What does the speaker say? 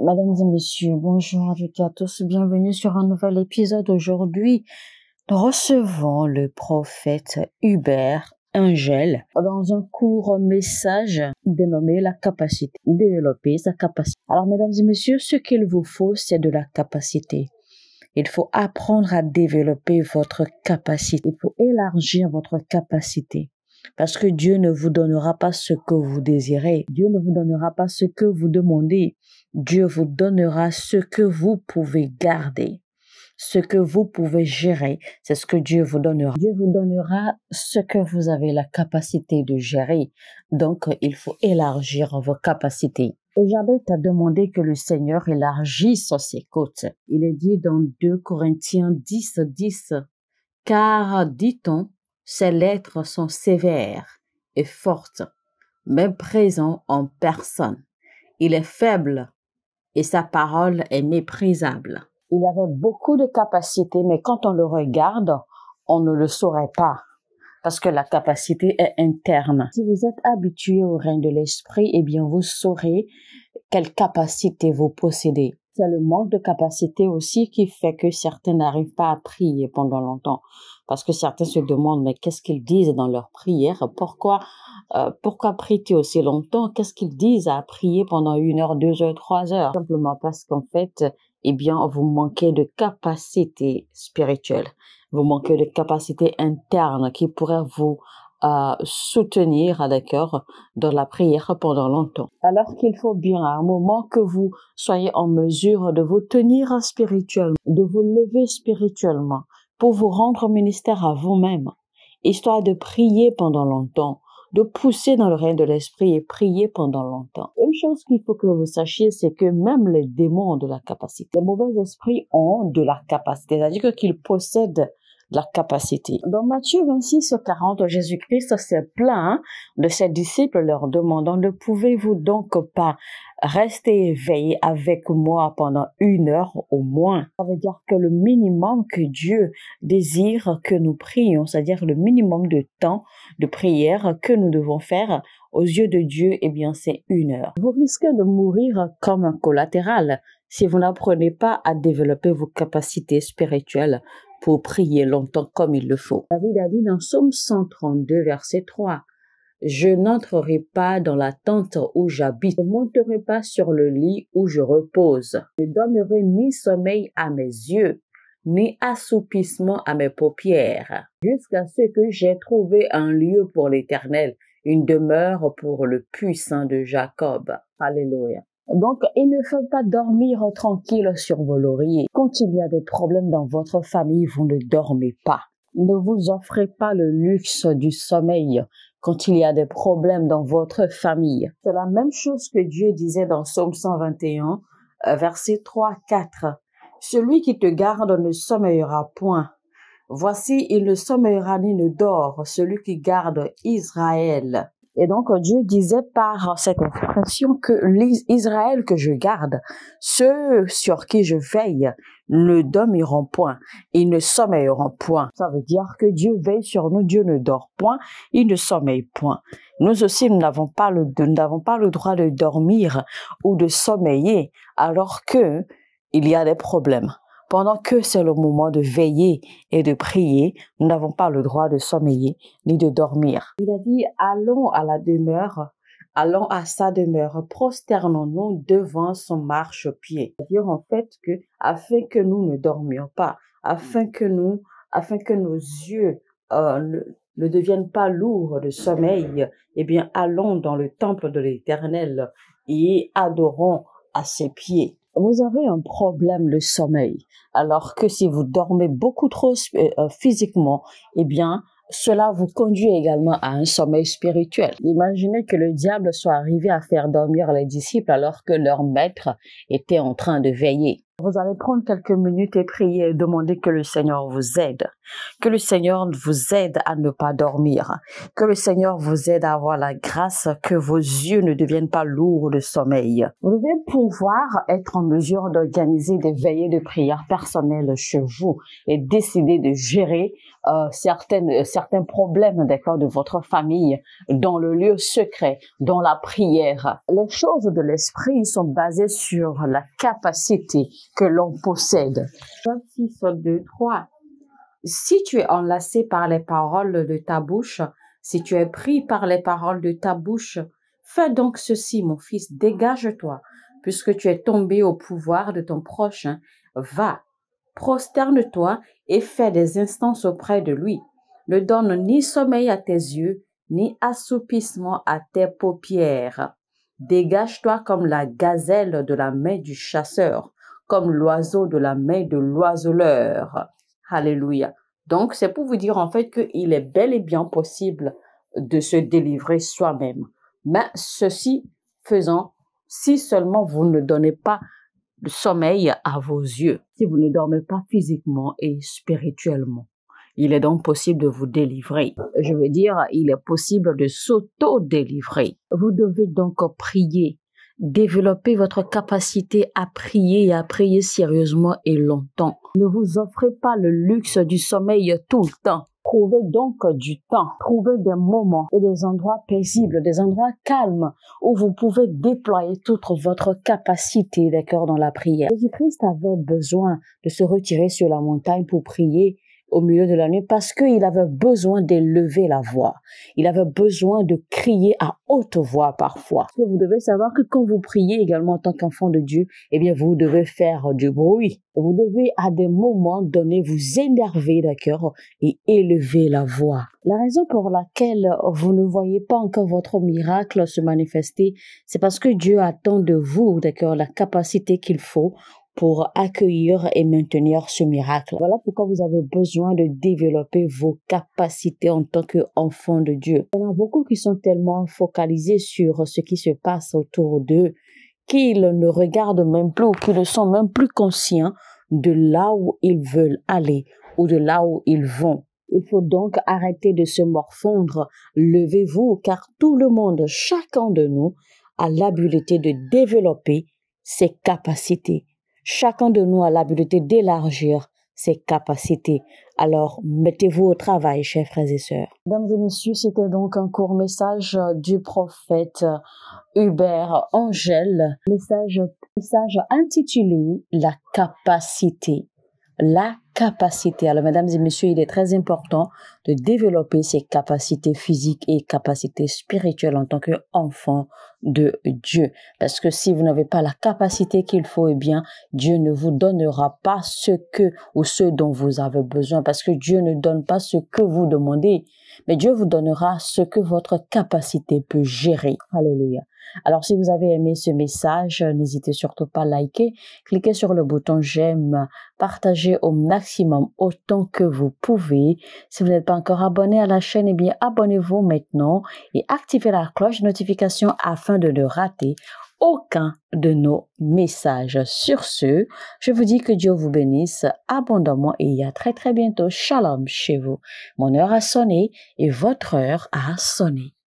Mesdames et messieurs, bonjour à tous, bienvenue sur un nouvel épisode. Aujourd'hui, nous recevons le prophète Hubert Angel dans un court message dénommé la capacité, développer sa capacité. Alors, mesdames et messieurs, ce qu'il vous faut, c'est de la capacité. Il faut apprendre à développer votre capacité. Il faut élargir votre capacité. Parce que Dieu ne vous donnera pas ce que vous désirez. Dieu ne vous donnera pas ce que vous demandez. Dieu vous donnera ce que vous pouvez garder ce que vous pouvez gérer, c'est ce que Dieu vous donnera. Dieu vous donnera ce que vous avez la capacité de gérer. Donc, il faut élargir vos capacités. Et a demandé que le Seigneur élargisse ses côtes. Il est dit dans 2 Corinthiens 10, 10, car, dit-on, ses lettres sont sévères et fortes, mais présents en personne. Il est faible et sa parole est méprisable. Il avait beaucoup de capacités, mais quand on le regarde, on ne le saurait pas parce que la capacité est interne. Si vous êtes habitué au règne de l'esprit, eh bien vous saurez quelle capacité vous possédez. C'est le manque de capacité aussi qui fait que certains n'arrivent pas à prier pendant longtemps. Parce que certains se demandent, mais qu'est-ce qu'ils disent dans leur prière Pourquoi, euh, pourquoi prier aussi longtemps Qu'est-ce qu'ils disent à prier pendant une heure, deux heures, trois heures Simplement parce qu'en fait, eh bien, vous manquez de capacité spirituelle. Vous manquez de capacité interne qui pourrait vous à soutenir à cœur dans la prière pendant longtemps. Alors qu'il faut bien à un moment que vous soyez en mesure de vous tenir spirituellement, de vous lever spirituellement pour vous rendre ministère à vous-même, histoire de prier pendant longtemps, de pousser dans le règne de l'esprit et prier pendant longtemps. Une chose qu'il faut que vous sachiez, c'est que même les démons ont de la capacité. Les mauvais esprits ont de la capacité, c'est-à-dire qu'ils possèdent la capacité. Dans Matthieu 26, 40, Jésus-Christ se plaint de ses disciples leur demandant, ne pouvez-vous donc pas rester éveillé avec moi pendant une heure au moins Ça veut dire que le minimum que Dieu désire que nous prions, c'est-à-dire le minimum de temps de prière que nous devons faire aux yeux de Dieu, et eh bien c'est une heure. Vous risquez de mourir comme un collatéral si vous n'apprenez pas à développer vos capacités spirituelles pour prier longtemps comme il le faut. David a dit dans Psaume 132, verset 3, Je n'entrerai pas dans la tente où j'habite, je ne monterai pas sur le lit où je repose, je ne donnerai ni sommeil à mes yeux, ni assoupissement à mes paupières, jusqu'à ce que j'aie trouvé un lieu pour l'Éternel, une demeure pour le puissant de Jacob. Alléluia. Donc, il ne faut pas dormir tranquille sur vos lauriers. Quand il y a des problèmes dans votre famille, vous ne dormez pas. Ne vous offrez pas le luxe du sommeil quand il y a des problèmes dans votre famille. C'est la même chose que Dieu disait dans Psaume 121, verset 3, 4. Celui qui te garde ne sommeillera point. Voici, il ne sommeillera ni ne dort, celui qui garde Israël. Et donc Dieu disait par cette expression que l'Israël que je garde, ceux sur qui je veille, ne dormiront point, ils ne sommeilleront point. Ça veut dire que Dieu veille sur nous, Dieu ne dort point, il ne sommeille point. Nous aussi, nous n'avons pas le, nous n'avons pas le droit de dormir ou de sommeiller alors que il y a des problèmes pendant que c'est le moment de veiller et de prier, nous n'avons pas le droit de sommeiller ni de dormir. Il a dit, allons à la demeure, allons à sa demeure, prosternons-nous devant son marchepied. C'est-à-dire en fait que, afin que nous ne dormions pas, afin que nous, afin que nos yeux euh, ne, ne deviennent pas lourds de sommeil, eh bien, allons dans le temple de l'Éternel et adorons à ses pieds vous avez un problème de sommeil, alors que si vous dormez beaucoup trop euh, euh, physiquement, eh bien, cela vous conduit également à un sommeil spirituel. Imaginez que le diable soit arrivé à faire dormir les disciples alors que leur maître était en train de veiller. Vous allez prendre quelques minutes et prier et demander que le Seigneur vous aide. Que le Seigneur vous aide à ne pas dormir. Que le Seigneur vous aide à avoir la grâce que vos yeux ne deviennent pas lourds de sommeil. Vous devez pouvoir être en mesure d'organiser des veillées de prière personnelles chez vous et décider de gérer euh, euh, certains problèmes d'accord de votre famille dans le lieu secret, dans la prière. Les choses de l'esprit sont basées sur la capacité que l'on possède. 26, 2, 3. Si tu es enlacé par les paroles de ta bouche, si tu es pris par les paroles de ta bouche, fais donc ceci, mon fils, dégage-toi, puisque tu es tombé au pouvoir de ton prochain, va, prosterne-toi et fais des instances auprès de lui. Ne donne ni sommeil à tes yeux, ni assoupissement à tes paupières. Dégage-toi comme la gazelle de la main du chasseur, comme l'oiseau de la main de l'oiseleur. Alléluia. Donc, c'est pour vous dire en fait qu'il est bel et bien possible de se délivrer soi-même. Mais ceci faisant, si seulement vous ne donnez pas de sommeil à vos yeux, si vous ne dormez pas physiquement et spirituellement, il est donc possible de vous délivrer. Je veux dire, il est possible de s'auto-délivrer. Vous devez donc prier Développez votre capacité à prier et à prier sérieusement et longtemps. Ne vous offrez pas le luxe du sommeil tout le temps. Trouvez donc du temps, trouvez des moments et des endroits paisibles, des endroits calmes où vous pouvez déployer toute votre capacité d'accord, dans la prière. Jésus-Christ avait besoin de se retirer sur la montagne pour prier au milieu de la nuit parce qu'il avait besoin d'élever la voix. Il avait besoin de crier à haute voix parfois. vous devez savoir que quand vous priez également en tant qu'enfant de Dieu, eh bien, vous devez faire du bruit. Vous devez à des moments donner, vous énerver, d'accord, et élever la voix. La raison pour laquelle vous ne voyez pas encore votre miracle se manifester, c'est parce que Dieu attend de vous, d'accord, la capacité qu'il faut pour accueillir et maintenir ce miracle. Voilà pourquoi vous avez besoin de développer vos capacités en tant qu'enfant de Dieu. Il y en a beaucoup qui sont tellement focalisés sur ce qui se passe autour d'eux qu'ils ne regardent même plus ou qu'ils ne sont même plus conscients de là où ils veulent aller ou de là où ils vont. Il faut donc arrêter de se morfondre. Levez-vous car tout le monde, chacun de nous, a l'habileté de développer ses capacités Chacun de nous a l'habileté d'élargir ses capacités. Alors, mettez-vous au travail, chers frères et sœurs. Mesdames et messieurs, c'était donc un court message euh, du prophète euh, Hubert Angèle. message intitulé La capacité la capacité. Alors, mesdames et messieurs, il est très important de développer ses capacités physiques et capacités spirituelles en tant qu'enfant de Dieu. Parce que si vous n'avez pas la capacité qu'il faut, et eh bien, Dieu ne vous donnera pas ce que ou ce dont vous avez besoin. Parce que Dieu ne donne pas ce que vous demandez, mais Dieu vous donnera ce que votre capacité peut gérer. Alléluia. Alors si vous avez aimé ce message, n'hésitez surtout pas à liker, cliquez sur le bouton j'aime, partagez au maximum autant que vous pouvez. Si vous n'êtes pas encore abonné à la chaîne, eh bien abonnez-vous maintenant et activez la cloche de notification afin de ne rater aucun de nos messages. Sur ce, je vous dis que Dieu vous bénisse abondamment et à très très bientôt. Shalom chez vous. Mon heure a sonné et votre heure a sonné.